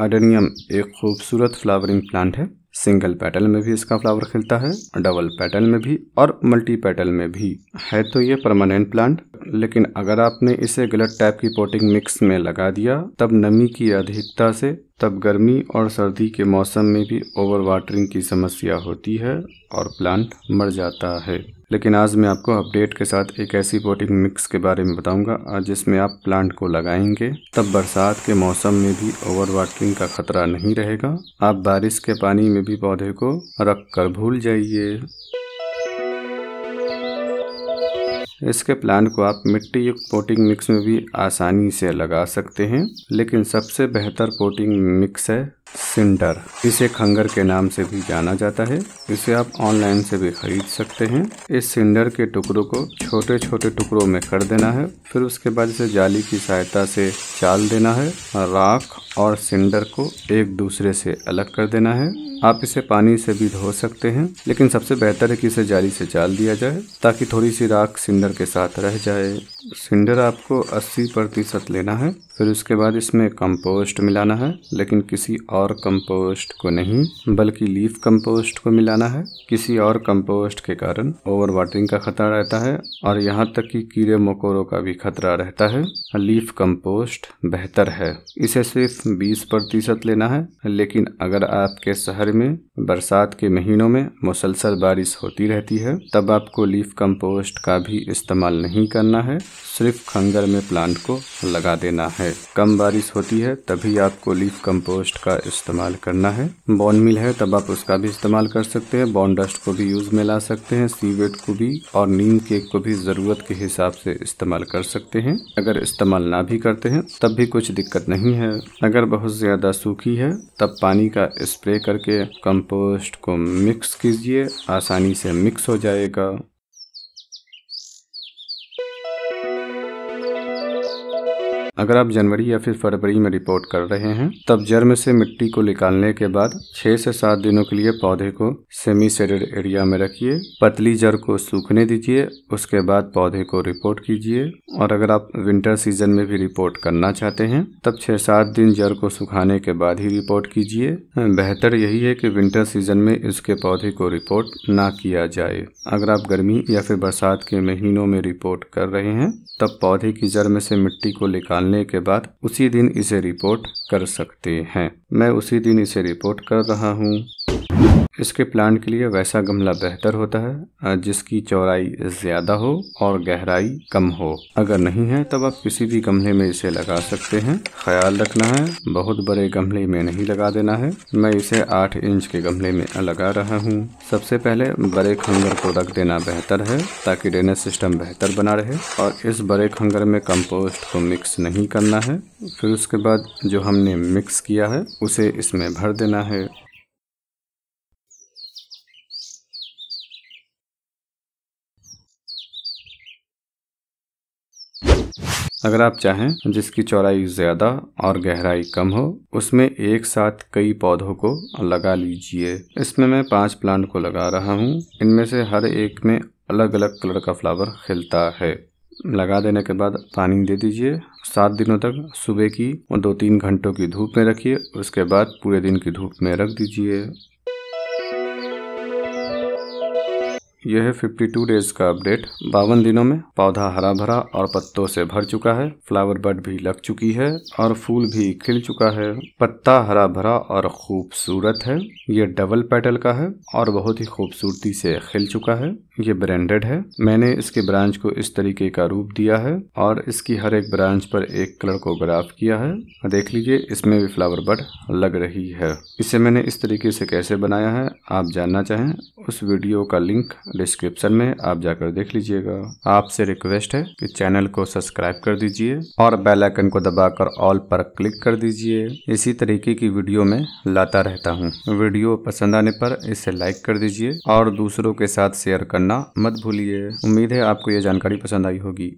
अडनियम एक खूबसूरत flowering plant है सिंगल पेटल में भी इसका फ्लावर खिलता है डबल पेटल में भी और मल्टी पेटल में भी है तो ये परमानेंट प्लांट लेकिन अगर आपने इसे गलत टाइप की पोटिंग मिक्स में लगा दिया तब नमी की अधिकता से तब गर्मी और सर्दी के मौसम में भी ओवर वाटरिंग की समस्या होती है और प्लांट मर जाता है लेकिन आज मैं आपको अपडेट के साथ एक ऐसी पोटिंग मिक्स के बारे में बताऊंगा जिसमें आप प्लांट को लगाएंगे तब बरसात के मौसम में भी ओवर वाटरिंग का खतरा नहीं रहेगा आप बारिश के पानी में भी पौधे को रख कर भूल जाइए इसके प्लांट को आप मिट्टी युक्त पोटिंग मिक्स में भी आसानी से लगा सकते हैं लेकिन सबसे बेहतर पोटिंग मिक्स है सिंडर इसे खंगर के नाम से भी जाना जाता है इसे आप ऑनलाइन से भी खरीद सकते हैं इस सिंडर के टुकड़ों को छोटे छोटे टुकड़ों में कर देना है फिर उसके बाद इसे जाली की सहायता से चाल देना है राख और सिंडर को एक दूसरे से अलग कर देना है आप इसे पानी से भी धो सकते हैं लेकिन सबसे बेहतर है कि इसे जाली से चाल दिया जाए ताकि थोड़ी सी राख सिंडर के साथ रह जाए सिंडर आपको 80 प्रतिशत लेना है फिर उसके बाद इसमें कंपोस्ट मिलाना है लेकिन किसी और कंपोस्ट को नहीं बल्कि लीफ कंपोस्ट को मिलाना है किसी और कंपोस्ट के कारण ओवर वाटरिंग का खतरा रहता है और यहाँ तक कि कीड़े मकोड़ों का भी खतरा रहता है लीफ कंपोस्ट बेहतर है इसे सिर्फ 20 प्रतिशत लेना है लेकिन अगर आपके शहर में बरसात के महीनों में मुसलसल बारिश होती रहती है तब आपको लीफ कंपोस्ट का भी इस्तेमाल नहीं करना है सिर्फ खंजर में प्लांट को लगा देना है कम बारिश होती है तभी आपको लीफ कंपोस्ट का इस्तेमाल करना है बॉन मिल है तब आप उसका भी इस्तेमाल कर सकते हैं बॉन डस्ट को भी यूज में ला सकते हैं सीवेट को भी और नीम केक को भी जरूरत के हिसाब से इस्तेमाल कर सकते हैं अगर इस्तेमाल ना भी करते हैं तब भी कुछ दिक्कत नहीं है अगर बहुत ज्यादा सूखी है तब पानी का स्प्रे करके कम्पोस्ट को मिक्स कीजिए आसानी से मिक्स हो जाएगा अगर आप जनवरी या फिर फरवरी में रिपोर्ट कर रहे हैं तब जर्म से मिट्टी को निकालने के बाद छह से सात दिनों के लिए पौधे को सेमी सेडेड एरिया में रखिए पतली जर को सूखने दीजिए उसके बाद पौधे को रिपोर्ट कीजिए और अगर आप विंटर सीजन में भी रिपोर्ट करना चाहते हैं तब छः सात दिन जर को सुखाने के बाद ही रिपोर्ट कीजिए बेहतर यही है कि विंटर सीजन में इसके पौधे को रिपोर्ट ना किया जाए अगर आप गर्मी या फिर बरसात के महीनों में रिपोर्ट कर रहे हैं तब पौधे की जर में से मिट्टी को निकालने मिलने के बाद उसी दिन इसे रिपोर्ट कर सकते हैं मैं उसी दिन इसे रिपोर्ट कर रहा हूँ इसके प्लांट के लिए वैसा गमला बेहतर होता है जिसकी चौड़ाई ज़्यादा हो और गहराई कम हो अगर नहीं है तब आप किसी भी गमले में इसे लगा सकते हैं ख्याल रखना है बहुत बड़े गमले में नहीं लगा देना है मैं इसे आठ इंच के गमले में लगा रहा हूँ सबसे पहले बड़े खंगर को रख देना बेहतर है ताकि ड्रेनेज सिस्टम बेहतर बना रहे और इस बड़े खंगर में कम्पोस्ट को मिक्स नहीं करना है फिर उसके बाद जो हमने मिक्स किया है उसे इसमें भर देना है अगर आप चाहें जिसकी चौड़ाई ज़्यादा और गहराई कम हो उसमें एक साथ कई पौधों को लगा लीजिए इसमें मैं पांच प्लांट को लगा रहा हूँ इनमें से हर एक में अलग अलग कलर का फ्लावर खिलता है लगा देने के बाद पानी दे दीजिए सात दिनों तक सुबह की और दो तीन घंटों की धूप में रखिए उसके बाद पूरे दिन की धूप में रख दीजिए यह है 52 डेज का अपडेट बावन दिनों में पौधा हरा भरा और पत्तों से भर चुका है फ्लावर बड भी लग चुकी है और फूल भी खिल चुका है पत्ता हरा भरा और खूबसूरत है ये डबल पेटल का है और बहुत ही खूबसूरती से खिल चुका है ये ब्रांडेड है मैंने इसके ब्रांच को इस तरीके का रूप दिया है और इसकी हर एक ब्रांच पर एक कलर को ग्राफ किया है देख लीजिए इसमें भी फ्लावर बड लग रही है इसे मैंने इस तरीके से कैसे बनाया है आप जानना चाहें उस वीडियो का लिंक डिस्क्रिप्शन में आप जाकर देख लीजिएगा आपसे रिक्वेस्ट है कि चैनल को सब्सक्राइब कर दीजिए और बेल आइकन को दबाकर ऑल पर क्लिक कर दीजिए इसी तरीके की वीडियो में लाता रहता हूँ वीडियो पसंद आने पर इसे लाइक कर दीजिए और दूसरों के साथ शेयर करना मत भूलिए उम्मीद है आपको ये जानकारी पसंद आई होगी